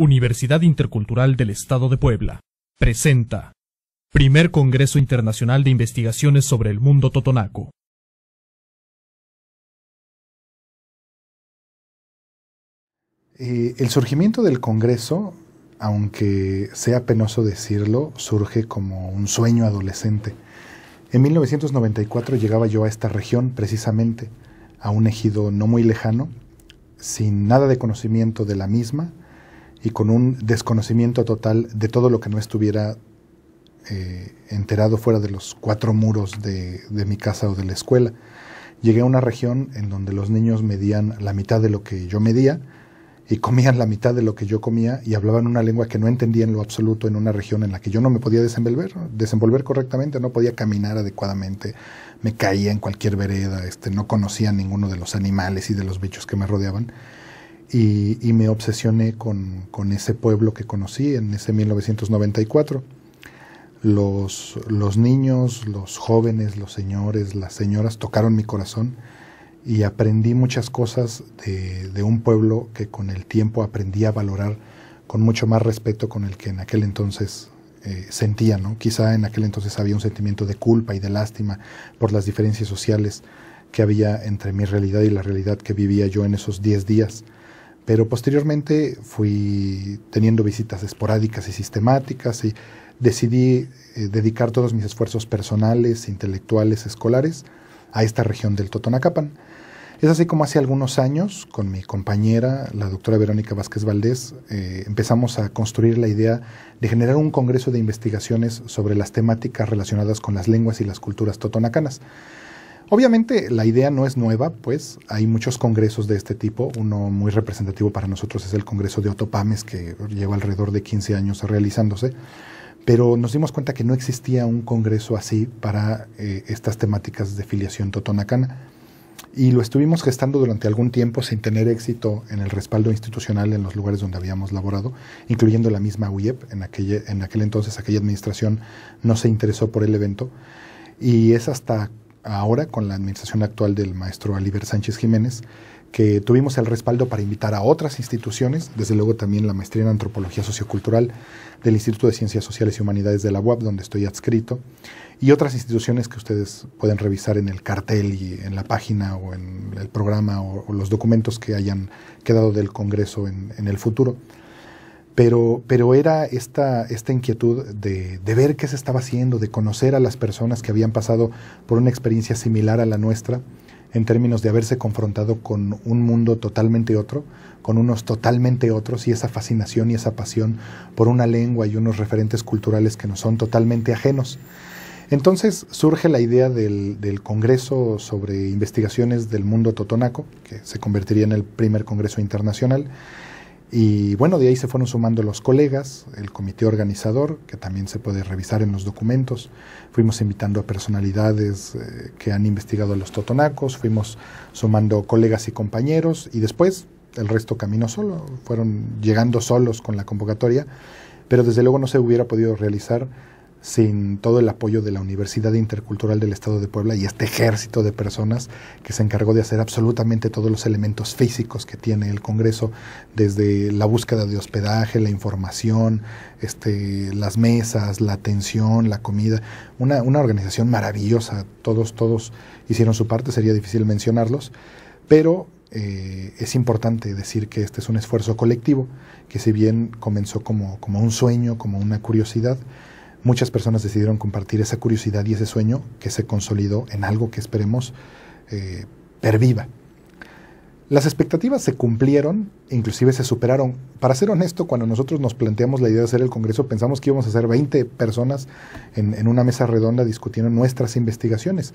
Universidad Intercultural del Estado de Puebla, presenta Primer Congreso Internacional de Investigaciones sobre el Mundo Totonaco. Eh, el surgimiento del Congreso, aunque sea penoso decirlo, surge como un sueño adolescente. En 1994 llegaba yo a esta región precisamente, a un ejido no muy lejano, sin nada de conocimiento de la misma, y con un desconocimiento total de todo lo que no estuviera eh, enterado fuera de los cuatro muros de, de, mi casa o de la escuela. Llegué a una región en donde los niños medían la mitad de lo que yo medía y comían la mitad de lo que yo comía y hablaban una lengua que no entendía en lo absoluto en una región en la que yo no me podía desenvolver, desenvolver correctamente, no podía caminar adecuadamente, me caía en cualquier vereda, este, no conocía ninguno de los animales y de los bichos que me rodeaban y, me obsesioné con, con, ese pueblo que conocí en ese 1994. Los, los niños, los jóvenes, los señores, las señoras tocaron mi corazón y aprendí muchas cosas de, un pueblo que con el tiempo aprendí a valorar con mucho más respeto con el que en aquel entonces eh, sentía, ¿no? Quizá en aquel entonces había un sentimiento de culpa y de lástima por las diferencias sociales que había entre mi realidad y la realidad que vivía yo en esos 10 días. Pero posteriormente fui teniendo visitas esporádicas y sistemáticas y decidí eh, dedicar todos mis esfuerzos personales, intelectuales, escolares a esta región del Totonacapan. Es así como hace algunos años, con mi compañera, la doctora Verónica Vázquez Valdés, eh, empezamos a construir la idea de generar un congreso de investigaciones sobre las temáticas relacionadas con las lenguas y las culturas totonacanas. Obviamente la idea no es nueva, pues hay muchos congresos de este tipo. Uno muy representativo para nosotros es el Congreso de Otopames, que lleva alrededor de 15 años realizándose. Pero nos dimos cuenta que no existía un congreso así para eh, estas temáticas de filiación totonacana. Y lo estuvimos gestando durante algún tiempo sin tener éxito en el respaldo institucional en los lugares donde habíamos laborado, incluyendo la misma UIEP. En, en aquel entonces aquella administración no se interesó por el evento. Y es hasta ahora con la administración actual del maestro Oliver Sánchez Jiménez, que tuvimos el respaldo para invitar a otras instituciones, desde luego también la maestría en antropología sociocultural del Instituto de Ciencias Sociales y Humanidades de la UAP, donde estoy adscrito, y otras instituciones que ustedes pueden revisar en el cartel y en la página o en el programa o, los documentos que hayan quedado del Congreso en el futuro. Pero, pero era esta, inquietud de, ver qué se estaba haciendo, de conocer a las personas que habían pasado por una experiencia similar a la nuestra en términos de haberse confrontado con un mundo totalmente otro, con unos totalmente otros, y esa fascinación y esa pasión por una lengua y unos referentes culturales que nos son totalmente ajenos. Entonces surge la idea del, del Congreso sobre Investigaciones del Mundo Totonaco, que se convertiría en el primer Congreso Internacional, y bueno, de ahí se fueron sumando los colegas, el comité organizador, que también se puede revisar en los documentos. Fuimos invitando a personalidades eh, que han investigado a los totonacos, fuimos sumando colegas y compañeros y después el resto caminó solo, fueron llegando solos con la convocatoria, pero desde luego no se hubiera podido realizar sin todo el apoyo de la Universidad Intercultural del Estado de Puebla y este ejército de personas que se encargó de hacer absolutamente todos los elementos físicos que tiene el Congreso, desde la búsqueda de hospedaje, la información, este, las mesas, la atención, la comida, una, una organización maravillosa, todos, todos hicieron su parte, sería difícil mencionarlos, pero eh, es importante decir que este es un esfuerzo colectivo, que si bien comenzó como un sueño, como una curiosidad, Muchas personas decidieron compartir esa curiosidad y ese sueño que se consolidó en algo que esperemos eh, perviva. Las expectativas se cumplieron, inclusive se superaron. Para ser honesto, cuando nosotros nos planteamos la idea de hacer el Congreso, pensamos que íbamos a ser 20 personas en una mesa redonda discutiendo nuestras investigaciones.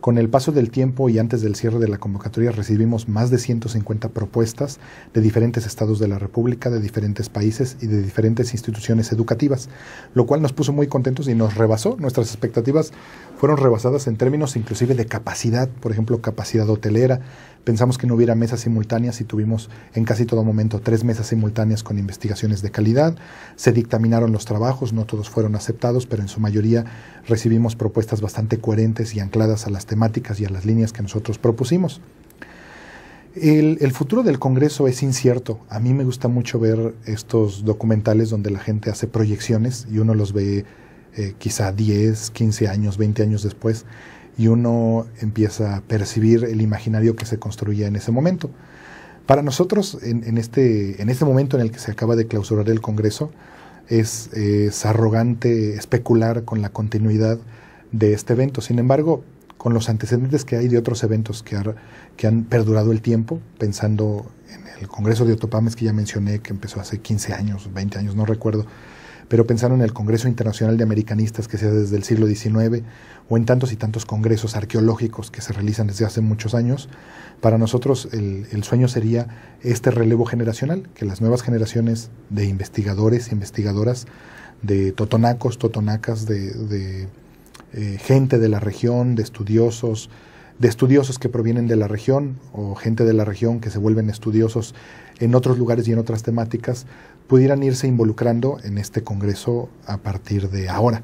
Con el paso del tiempo y antes del cierre de la convocatoria recibimos más de 150 propuestas de diferentes estados de la República, de diferentes países y de diferentes instituciones educativas, lo cual nos puso muy contentos y nos rebasó. Nuestras expectativas fueron rebasadas en términos inclusive de capacidad, por ejemplo, capacidad hotelera. Pensamos que no hubiera mesas simultáneas y tuvimos en casi todo momento tres mesas simultáneas con investigaciones de calidad. Se dictaminaron los trabajos, no todos fueron aceptados, pero en su mayoría recibimos propuestas bastante coherentes y ancladas a las temáticas y a las líneas que nosotros propusimos. El, futuro del Congreso es incierto. A mí me gusta mucho ver estos documentales donde la gente hace proyecciones y uno los ve eh, quizá 10, 15 años, 20 años después y uno empieza a percibir el imaginario que se construía en ese momento. Para nosotros, en, este, este, momento en el que se acaba de clausurar el Congreso, es arrogante especular con la continuidad de este evento. Sin embargo, con los antecedentes que hay de otros eventos que, que han perdurado el tiempo, pensando en el Congreso de Otopames que ya mencioné, que empezó hace 15 años, 20 años, no recuerdo, pero pensando en el Congreso Internacional de Americanistas que sea desde el siglo XIX, o en tantos y tantos congresos arqueológicos que se realizan desde hace muchos años, para nosotros el, sueño sería este relevo generacional, que las nuevas generaciones de investigadores e investigadoras, de totonacos, totonacas, de eh, gente de la región, de estudiosos, de estudiosos que provienen de la región o gente de la región que se vuelven estudiosos en otros lugares y en otras temáticas, pudieran irse involucrando en este Congreso a partir de ahora.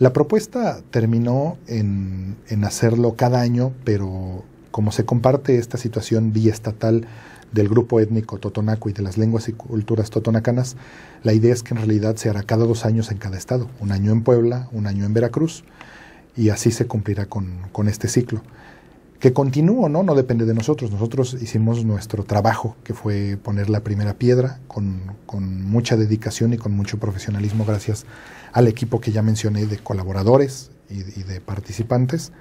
La propuesta terminó en, en hacerlo cada año, pero como se comparte esta situación biestatal, del grupo étnico totonaco y de las lenguas y culturas totonacanas, la idea es que en realidad se hará cada dos años en cada estado, un año en Puebla, un año en Veracruz, y así se cumplirá con, con este ciclo. Que continúe o no, no depende de nosotros. Nosotros hicimos nuestro trabajo, que fue poner la primera piedra, con, mucha dedicación y con mucho profesionalismo, gracias al equipo que ya mencioné de colaboradores y de participantes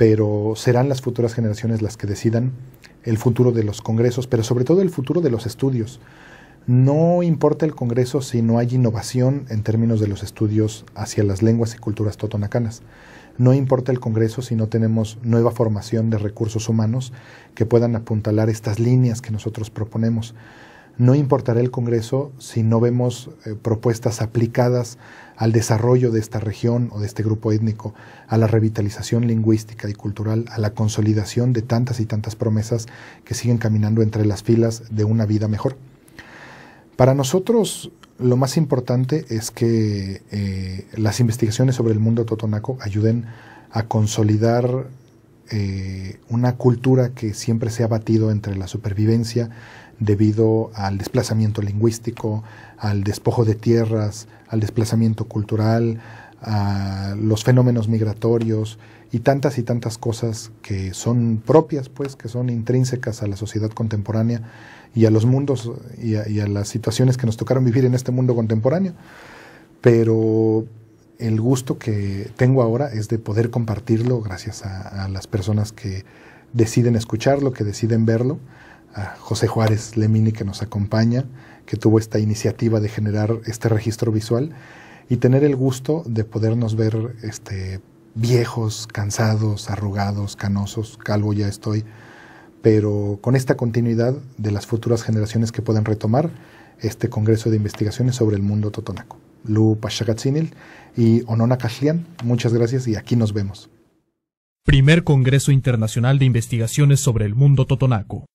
pero serán las futuras generaciones las que decidan el futuro de los congresos, pero sobre todo el futuro de los estudios. No importa el Congreso si no hay innovación en términos de los estudios hacia las lenguas y culturas totonacanas. No importa el Congreso si no tenemos nueva formación de recursos humanos que puedan apuntalar estas líneas que nosotros proponemos no importará el Congreso si no vemos eh, propuestas aplicadas al desarrollo de esta región o de este grupo étnico, a la revitalización lingüística y cultural, a la consolidación de tantas y tantas promesas que siguen caminando entre las filas de una vida mejor. Para nosotros lo más importante es que eh, las investigaciones sobre el mundo totonaco ayuden a consolidar eh, una cultura que siempre se ha batido entre la supervivencia, debido al desplazamiento lingüístico, al despojo de tierras, al desplazamiento cultural, a los fenómenos migratorios y tantas y tantas cosas que son propias, pues, que son intrínsecas a la sociedad contemporánea y a los mundos y a, las situaciones que nos tocaron vivir en este mundo contemporáneo. Pero el gusto que tengo ahora es de poder compartirlo gracias a las personas que deciden escucharlo, que deciden verlo a José Juárez Lemini que nos acompaña, que tuvo esta iniciativa de generar este registro visual y tener el gusto de podernos ver este, viejos, cansados, arrugados, canosos, calvo ya estoy, pero con esta continuidad de las futuras generaciones que pueden retomar este Congreso de Investigaciones sobre el Mundo Totonaco. Lu Pashagatzinil y Onona Kashlian, muchas gracias y aquí nos vemos. Primer Congreso Internacional de Investigaciones sobre el Mundo Totonaco.